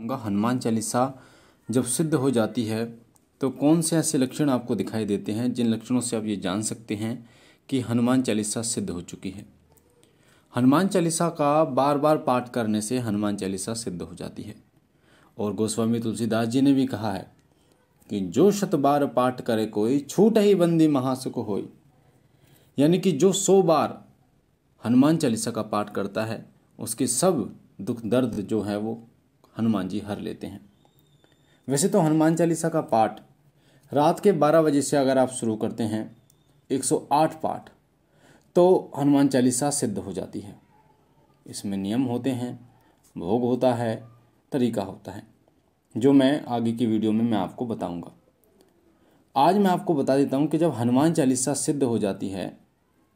होगा हनुमान चालीसा जब सिद्ध हो जाती है तो कौन से ऐसे लक्षण आपको दिखाई देते हैं जिन लक्षणों से आप ये जान सकते हैं कि हनुमान चालीसा सिद्ध हो चुकी है हनुमान चालीसा का बार बार पाठ करने से हनुमान चालीसा सिद्ध हो जाती है और गोस्वामी तुलसीदास जी ने भी कहा है कि जो शत बार पाठ करे कोई छूट ही बंदी महासुख हो यानी कि जो सौ बार हनुमान चालीसा का पाठ करता है उसके सब दुख दर्द जो है वो हनुमान जी हर लेते हैं वैसे तो हनुमान चालीसा का पाठ रात के 12 बजे से अगर आप शुरू करते हैं 108 पाठ तो हनुमान चालीसा सिद्ध हो जाती है इसमें नियम होते हैं भोग होता है तरीका होता है जो मैं आगे की वीडियो में मैं आपको बताऊंगा आज मैं आपको बता देता हूं कि जब हनुमान चालीसा सिद्ध हो जाती है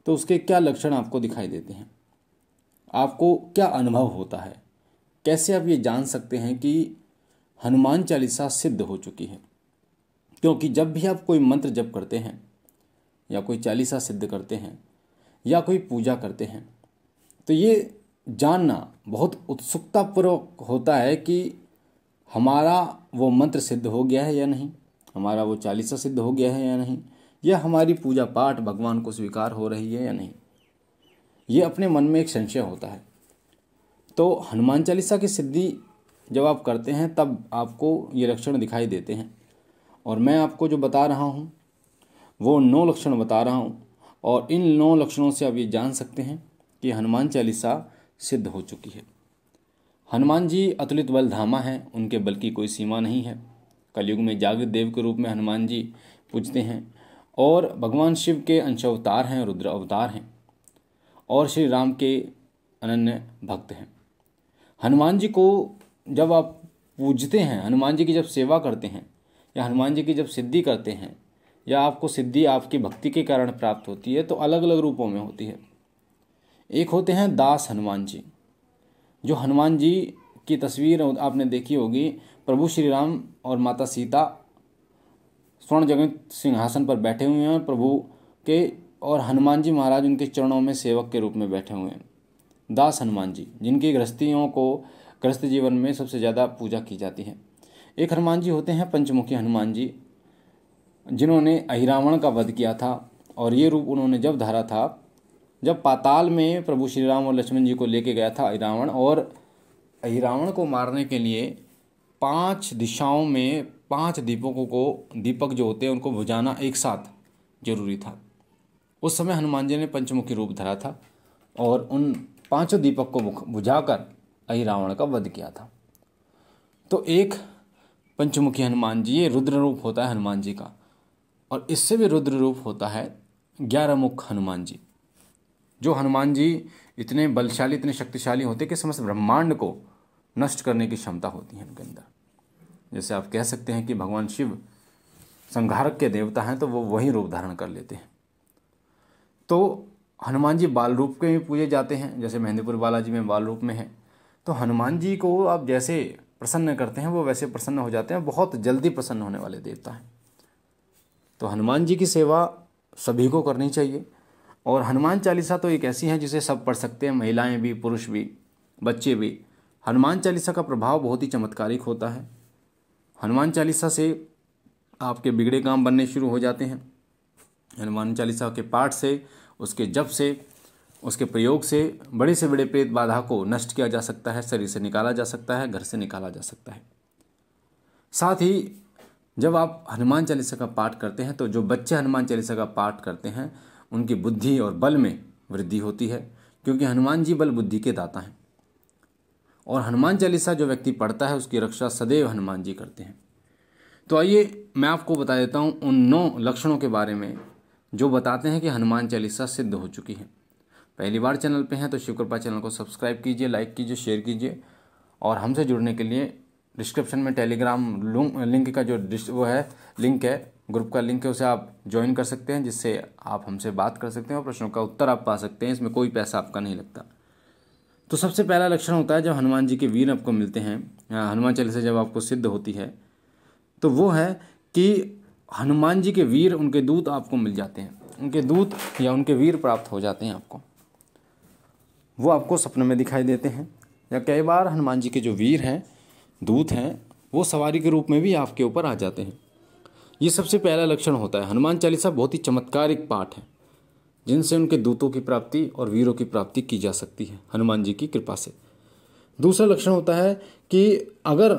तो उसके क्या लक्षण आपको दिखाई देते हैं आपको क्या अनुभव होता है कैसे आप ये जान सकते हैं कि हनुमान चालीसा सिद्ध हो चुकी है क्योंकि जब भी आप कोई मंत्र जप करते हैं या कोई चालीसा सिद्ध करते हैं या कोई पूजा करते हैं तो ये जानना बहुत उत्सुकतापूर्वक होता है कि हमारा वो मंत्र सिद्ध हो गया है या नहीं हमारा वो चालीसा सिद्ध हो गया है या नहीं या हमारी पूजा पाठ भगवान को स्वीकार हो रही है या नहीं ये अपने मन में एक संशय होता है तो हनुमान चालीसा की सिद्धि जब आप करते हैं तब आपको ये लक्षण दिखाई देते हैं और मैं आपको जो बता रहा हूँ वो नौ लक्षण बता रहा हूँ और इन नौ लक्षणों से आप ये जान सकते हैं कि हनुमान चालीसा सिद्ध हो चुकी है हनुमान जी अतुलित बल धामा हैं उनके बल की कोई सीमा नहीं है कलयुग में जागृत देव के रूप में हनुमान जी पूजते हैं और भगवान शिव के अंश अवतार हैं रुद्र अवतार हैं और श्री राम के अनन्य भक्त हैं हनुमान जी को जब आप पूजते हैं हनुमान जी की जब सेवा करते हैं या हनुमान जी की जब सिद्धि करते हैं या आपको सिद्धि आपकी भक्ति के कारण प्राप्त होती है तो अलग अलग रूपों में होती है एक होते हैं दास हनुमान जी जो हनुमान जी की तस्वीर आपने देखी होगी प्रभु श्री राम और माता सीता स्वर्ण जगत सिंहासन पर बैठे हुए हैं और प्रभु के और हनुमान जी महाराज उनके चरणों में सेवक के रूप में बैठे हुए हैं दास हनुमान जी जिनकी गृहस्थियों को गृहस्थ जीवन में सबसे ज़्यादा पूजा की जाती है एक हनुमान जी होते हैं पंचमुखी हनुमान जी जिन्होंने अहिरावण का वध किया था और ये रूप उन्होंने जब धारा था जब पाताल में प्रभु श्री राम और लक्ष्मण जी को लेके गया था अहिरावण और अहिरावण को मारने के लिए पांच दिशाओं में पांच दीपकों को दीपक जो होते हैं उनको बुझाना एक साथ जरूरी था उस समय हनुमान जी ने पंचमुखी रूप धरा था और उन पांचों दीपक को बुझाकर अहि रावण का वध किया था तो एक पंचमुखी हनुमान जी ये रुद्र रूप होता है हनुमान जी का और इससे भी रुद्र रूप होता है ग्यारह मुख हनुमान जी जो हनुमान जी इतने बलशाली इतने शक्तिशाली होते कि समस्त ब्रह्मांड को नष्ट करने की क्षमता होती है उनके अंदर जैसे आप कह सकते हैं कि भगवान शिव संघारक के देवता हैं तो वो वही रूप धारण कर लेते हैं तो हनुमान जी बाल रूप के भी पूजे जाते हैं जैसे मेहंदीपुर बालाजी में बाल रूप में है तो हनुमान जी को आप जैसे प्रसन्न करते हैं वो वैसे प्रसन्न हो जाते हैं बहुत जल्दी प्रसन्न होने वाले देवता हैं तो हनुमान जी की सेवा सभी को करनी चाहिए और हनुमान चालीसा तो एक ऐसी है जिसे सब पढ़ सकते हैं महिलाएं भी पुरुष भी बच्चे भी हनुमान चालीसा का प्रभाव बहुत ही चमत्कारिक होता है हनुमान चालीसा से आपके बिगड़े काम बनने शुरू हो जाते हैं हनुमान चालीसा के पाठ से उसके जब से उसके प्रयोग से बड़े से बड़े प्रेत बाधा को नष्ट किया जा सकता है शरीर से निकाला जा सकता है घर से निकाला जा सकता है साथ ही जब आप हनुमान चालीसा का पाठ करते हैं तो जो बच्चे हनुमान चालीसा का पाठ करते हैं उनकी बुद्धि और बल में वृद्धि होती है क्योंकि हनुमान जी बल बुद्धि के दाता हैं और हनुमान चालीसा जो व्यक्ति पढ़ता है उसकी रक्षा सदैव हनुमान जी करते हैं तो आइए मैं आपको बता देता हूँ उन नौ लक्षणों के बारे में जो बताते हैं कि हनुमान चालीसा सिद्ध हो चुकी है पहली बार चैनल पे हैं तो शिव कृपा चैनल को सब्सक्राइब कीजिए लाइक कीजिए शेयर कीजिए और हमसे जुड़ने के लिए डिस्क्रिप्शन में टेलीग्राम लिंक का जो वो है लिंक है ग्रुप का लिंक है उसे आप ज्वाइन कर सकते हैं जिससे आप हमसे बात कर सकते हैं और प्रश्नों का उत्तर आप पा सकते हैं इसमें कोई पैसा आपका नहीं लगता तो सबसे पहला लक्षण होता है जब हनुमान जी के वीर आपको मिलते हैं हनुमान चालीसा जब आपको सिद्ध होती है तो वो है कि हनुमान जी के वीर उनके दूत आपको मिल जाते हैं उनके दूत या उनके वीर प्राप्त हो जाते हैं आपको वो आपको सपने में दिखाई देते हैं या कई बार हनुमान जी के जो वीर हैं दूत हैं वो सवारी के रूप में भी आपके ऊपर आ जाते हैं ये सबसे पहला लक्षण होता है हनुमान चालीसा बहुत ही चमत्कारिक पाठ है जिनसे उनके दूतों की प्राप्ति और वीरों की प्राप्ति की जा सकती है हनुमान जी की कृपा से दूसरा लक्षण होता है कि अगर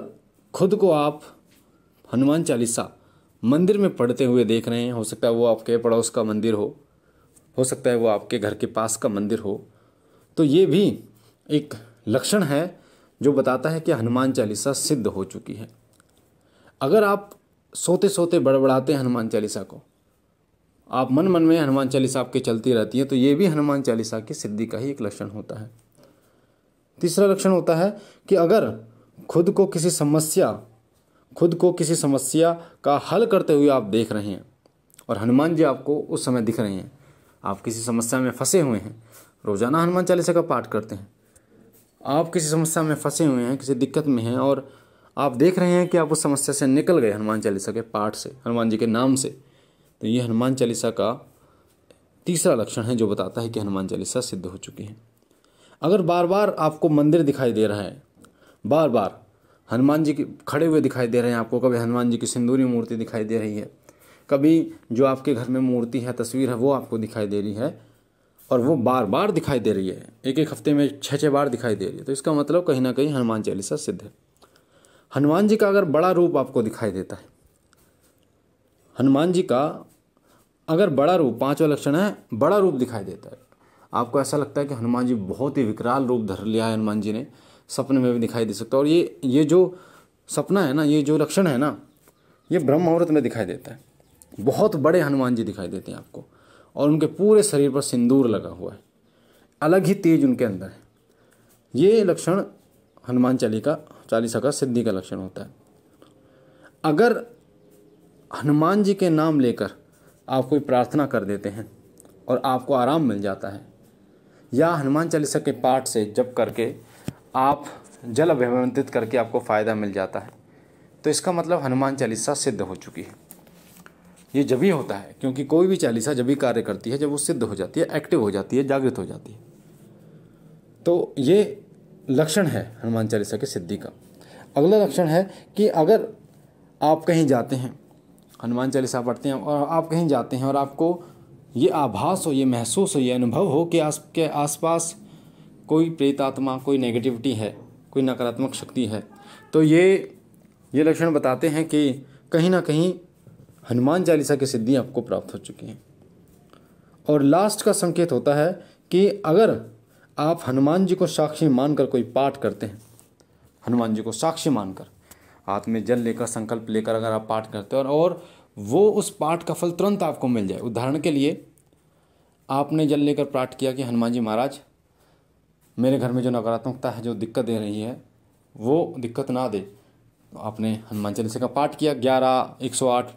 खुद को आप हनुमान चालीसा मंदिर में पढ़ते हुए देख रहे हैं हो सकता है वो आपके पड़ोस का मंदिर हो हो सकता है वो आपके घर के पास का मंदिर हो तो ये भी एक लक्षण है जो बताता है कि हनुमान चालीसा सिद्ध हो चुकी है अगर आप सोते सोते बड़बड़ाते हैं हनुमान चालीसा को आप मन मन में हनुमान चालीसा आपके चलती रहती है तो ये भी हनुमान चालीसा की सिद्धि का ही एक लक्षण होता है तीसरा लक्षण होता है कि अगर खुद को किसी समस्या खुद को किसी समस्या का हल करते हुए आप देख रहे हैं और हनुमान जी आपको उस समय दिख रहे हैं आप किसी समस्या में फंसे हुए हैं रोज़ाना हनुमान चालीसा का पाठ करते हैं आप किसी समस्या में फंसे हुए हैं किसी दिक्कत में हैं और आप देख रहे हैं कि आप उस समस्या से निकल गए हनुमान चालीसा के पाठ से हनुमान जी के नाम से तो ये हनुमान चालीसा का तीसरा लक्षण है जो बताता है कि हनुमान चालीसा सिद्ध हो चुकी है अगर बार बार आपको मंदिर दिखाई दे रहा है बार बार हनुमान जी के खड़े हुए दिखाई दे रहे हैं आपको कभी हनुमान जी की सिंदूरी मूर्ति दिखाई दे रही है कभी जो आपके घर में मूर्ति है तस्वीर है वो आपको दिखाई दे रही है और वो बार बार दिखाई दे रही है एक एक हफ्ते में छः छः बार दिखाई दे रही है तो इसका मतलब कहीं ना कहीं हनुमान चालीसा सिद्ध है हनुमान जी का अगर बड़ा रूप आपको दिखाई देता है हनुमान जी का अगर बड़ा रूप पांचवा लक्षण है बड़ा रूप दिखाई देता है आपको ऐसा लगता है कि हनुमान जी बहुत ही विकराल रूप धर लिया है हनुमान जी ने सपने में भी दिखाई दे सकता है और ये ये जो सपना है ना ये जो लक्षण है ना ये ब्रह्म मुहूर्त में दिखाई देता है बहुत बड़े हनुमान जी दिखाई देते हैं आपको और उनके पूरे शरीर पर सिंदूर लगा हुआ है अलग ही तेज उनके अंदर है ये लक्षण हनुमान चालीसा चालीसा का सिद्धि का लक्षण होता है अगर हनुमान जी के नाम लेकर आप कोई प्रार्थना कर देते हैं और आपको आराम मिल जाता है या हनुमान चालीसा के पाठ से जप करके आप जल अभिमंत्रित करके आपको फ़ायदा मिल जाता है तो इसका मतलब हनुमान चालीसा सिद्ध हो चुकी है ये जब ही होता है क्योंकि कोई भी चालीसा जब भी कार्य करती है जब वो सिद्ध हो जाती है एक्टिव हो जाती है जागृत हो जाती है तो ये लक्षण है हनुमान चालीसा के सिद्धि का अगला लक्षण है कि अगर आप कहीं जाते हैं हनुमान चालीसा पढ़ते हैं और आप कहीं जाते हैं और आपको ये आभास हो ये महसूस हो ये अनुभव हो कि आपके आसपास कोई प्रेत आत्मा कोई नेगेटिविटी है कोई नकारात्मक शक्ति है तो ये ये लक्षण बताते हैं कि कहीं ना कहीं हनुमान चालीसा की सिद्धि आपको प्राप्त हो चुकी है और लास्ट का संकेत होता है कि अगर आप हनुमान जी को साक्षी मानकर कोई पाठ करते हैं हनुमान जी को साक्षी मानकर हाथ में जल लेकर संकल्प लेकर अगर आप पाठ करते हो और, और वो उस पाठ का फल तुरंत आपको मिल जाए उदाहरण के लिए आपने जल लेकर पाठ किया कि हनुमान जी महाराज मेरे घर में जो नकारात्मकता है जो दिक्कत दे रही है वो दिक्कत ना दे तो आपने हनुमान चालीसा का पाठ किया ग्यारह एक सौ आठ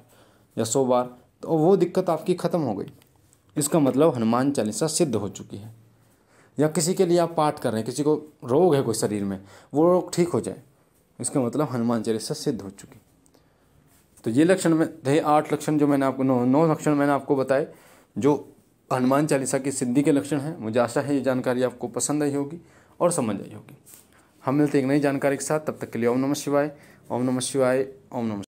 या सौ बार तो वो दिक्कत आपकी ख़त्म हो गई इसका मतलब हनुमान चालीसा सिद्ध हो चुकी है या किसी के लिए आप पाठ कर रहे हैं किसी को रोग है कोई शरीर में वो रोग ठीक हो जाए इसका मतलब हनुमान चालीसा सिद्ध हो चुकी तो ये लक्षण में थे आठ लक्षण जो मैंने आपको नौ नौ लक्षण मैंने आपको बताए जो हनुमान चालीसा की सिद्धि के लक्षण हैं मुझे आशा है ये जानकारी आपको पसंद आई होगी और समझ आई होगी हम मिलते एक नई जानकारी के साथ तब तक के लिए ओम नमः शिवाय ओम नमः शिवाय ओम नमः